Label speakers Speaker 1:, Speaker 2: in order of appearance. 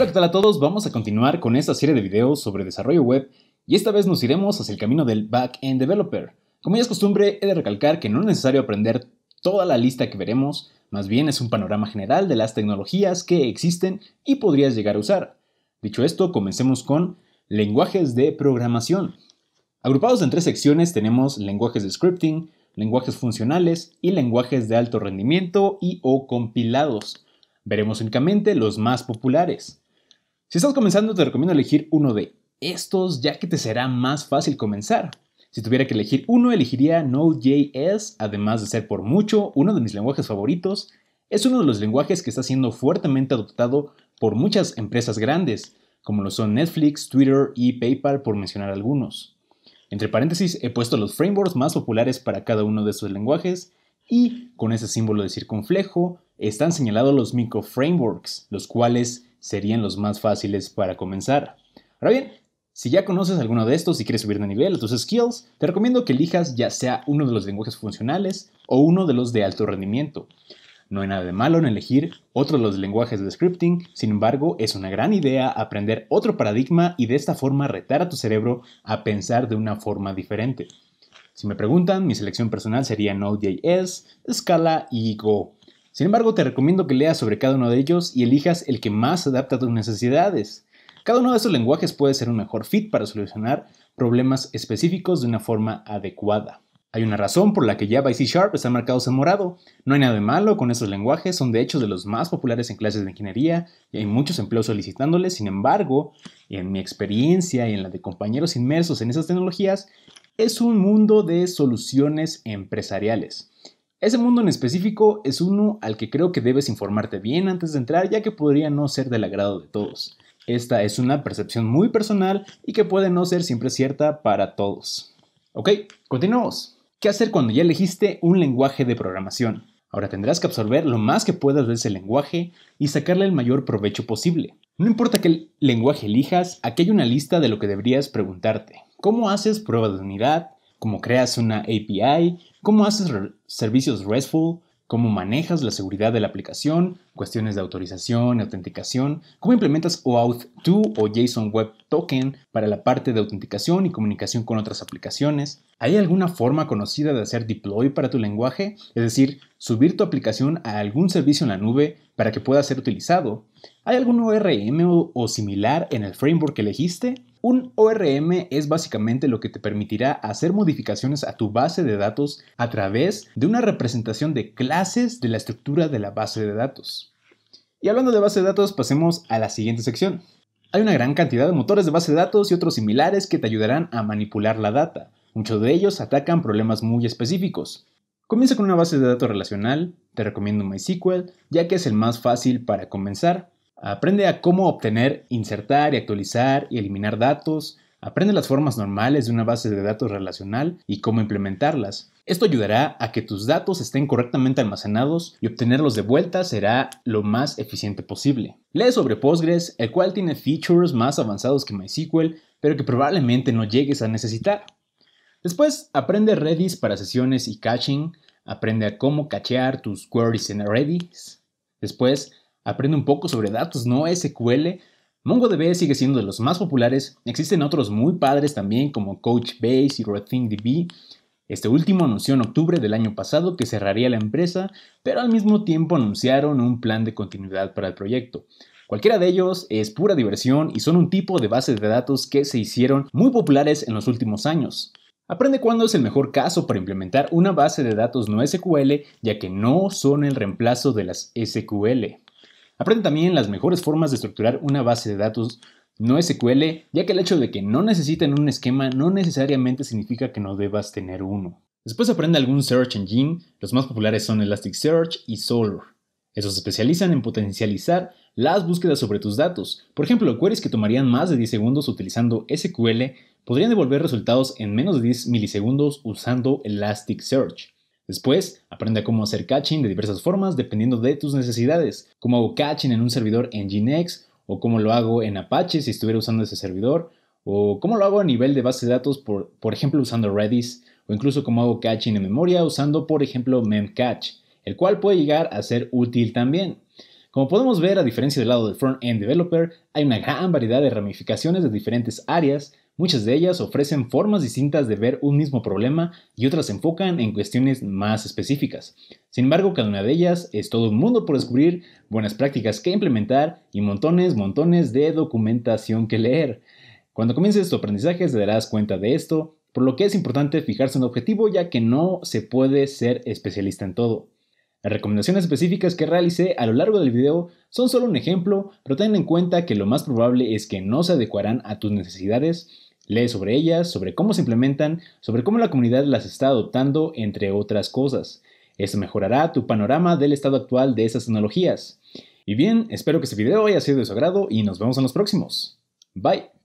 Speaker 1: Hola, ¿qué tal a todos? Vamos a continuar con esta serie de videos sobre desarrollo web y esta vez nos iremos hacia el camino del back-end developer. Como ya es costumbre, he de recalcar que no es necesario aprender toda la lista que veremos, más bien es un panorama general de las tecnologías que existen y podrías llegar a usar. Dicho esto, comencemos con lenguajes de programación. Agrupados en tres secciones tenemos lenguajes de scripting, lenguajes funcionales y lenguajes de alto rendimiento y o compilados. Veremos únicamente los más populares. Si estás comenzando, te recomiendo elegir uno de estos, ya que te será más fácil comenzar. Si tuviera que elegir uno, elegiría Node.js, además de ser por mucho uno de mis lenguajes favoritos. Es uno de los lenguajes que está siendo fuertemente adoptado por muchas empresas grandes, como lo son Netflix, Twitter y PayPal, por mencionar algunos. Entre paréntesis, he puesto los frameworks más populares para cada uno de estos lenguajes y, con ese símbolo de circunflejo, están señalados los microframeworks, los cuales serían los más fáciles para comenzar. Ahora bien, si ya conoces alguno de estos y quieres subir de nivel tus skills, te recomiendo que elijas ya sea uno de los lenguajes funcionales o uno de los de alto rendimiento. No hay nada de malo en elegir otro de los lenguajes de scripting, sin embargo, es una gran idea aprender otro paradigma y de esta forma retar a tu cerebro a pensar de una forma diferente. Si me preguntan, mi selección personal sería Node.js, Scala y Go. Sin embargo, te recomiendo que leas sobre cada uno de ellos y elijas el que más adapta a tus necesidades. Cada uno de esos lenguajes puede ser un mejor fit para solucionar problemas específicos de una forma adecuada. Hay una razón por la que Java y C Sharp están marcados en morado. No hay nada de malo con estos lenguajes, son de hecho de los más populares en clases de ingeniería y hay muchos empleos solicitándoles. Sin embargo, en mi experiencia y en la de compañeros inmersos en esas tecnologías, es un mundo de soluciones empresariales. Ese mundo en específico es uno al que creo que debes informarte bien antes de entrar, ya que podría no ser del agrado de todos. Esta es una percepción muy personal y que puede no ser siempre cierta para todos. Ok, continuamos. ¿Qué hacer cuando ya elegiste un lenguaje de programación? Ahora tendrás que absorber lo más que puedas de ese lenguaje y sacarle el mayor provecho posible. No importa qué lenguaje elijas, aquí hay una lista de lo que deberías preguntarte. ¿Cómo haces pruebas de unidad? cómo creas una API, cómo haces servicios RESTful, cómo manejas la seguridad de la aplicación, cuestiones de autorización, y autenticación, cómo implementas OAuth 2 o JSON Web Token para la parte de autenticación y comunicación con otras aplicaciones. ¿Hay alguna forma conocida de hacer deploy para tu lenguaje? Es decir, subir tu aplicación a algún servicio en la nube para que pueda ser utilizado. ¿Hay algún ORM o, similar en el framework que elegiste? Un ORM es básicamente lo que te permitirá hacer modificaciones a tu base de datos a través de una representación de clases de la estructura de la base de datos. Y hablando de base de datos, pasemos a la siguiente sección. Hay una gran cantidad de motores de base de datos y otros similares que te ayudarán a manipular la data. Muchos de ellos atacan problemas muy específicos. Comienza con una base de datos relacional, te recomiendo MySQL, ya que es el más fácil para comenzar. Aprende a cómo obtener, insertar y actualizar y eliminar datos. Aprende las formas normales de una base de datos relacional y cómo implementarlas. Esto ayudará a que tus datos estén correctamente almacenados y obtenerlos de vuelta será lo más eficiente posible. Lee sobre Postgres, el cual tiene features más avanzados que MySQL, pero que probablemente no llegues a necesitar. Después, aprende Redis para sesiones y caching. Aprende a cómo cachear tus queries en Redis. Después, aprende un poco sobre datos no SQL. MongoDB sigue siendo de los más populares, existen otros muy padres también como Coachbase y RethinkDB. Este último anunció en octubre del año pasado que cerraría la empresa, pero al mismo tiempo anunciaron un plan de continuidad para el proyecto. Cualquiera de ellos es pura diversión y son un tipo de bases de datos que se hicieron muy populares en los últimos años. Aprende cuándo es el mejor caso para implementar una base de datos no SQL, ya que no son el reemplazo de las SQL. Aprende también las mejores formas de estructurar una base de datos no SQL, ya que el hecho de que no necesiten un esquema no necesariamente significa que no debas tener uno. Después aprende algún search engine, los más populares son Elasticsearch y Solr. Estos se especializan en potencializar las búsquedas sobre tus datos. Por ejemplo, queries que tomarían más de 10 segundos utilizando SQL podrían devolver resultados en menos de 10 milisegundos usando Elasticsearch. Después, aprende cómo hacer caching de diversas formas dependiendo de tus necesidades, como hago caching en un servidor en Nginx, o cómo lo hago en Apache si estuviera usando ese servidor, o cómo lo hago a nivel de base de datos, por, por ejemplo usando Redis, o incluso cómo hago caching en memoria usando, por ejemplo, Memcache, el cual puede llegar a ser útil también. Como podemos ver, a diferencia del lado del front-end developer, hay una gran variedad de ramificaciones de diferentes áreas, Muchas de ellas ofrecen formas distintas de ver un mismo problema y otras se enfocan en cuestiones más específicas. Sin embargo, cada una de ellas es todo un mundo por descubrir, buenas prácticas que implementar y montones, montones de documentación que leer. Cuando comiences tu aprendizaje te darás cuenta de esto, por lo que es importante fijarse en un objetivo ya que no se puede ser especialista en todo. Las recomendaciones específicas que realicé a lo largo del video son solo un ejemplo, pero ten en cuenta que lo más probable es que no se adecuarán a tus necesidades. Lee sobre ellas, sobre cómo se implementan, sobre cómo la comunidad las está adoptando, entre otras cosas. Eso mejorará tu panorama del estado actual de esas tecnologías. Y bien, espero que este video haya sido de su agrado y nos vemos en los próximos. Bye.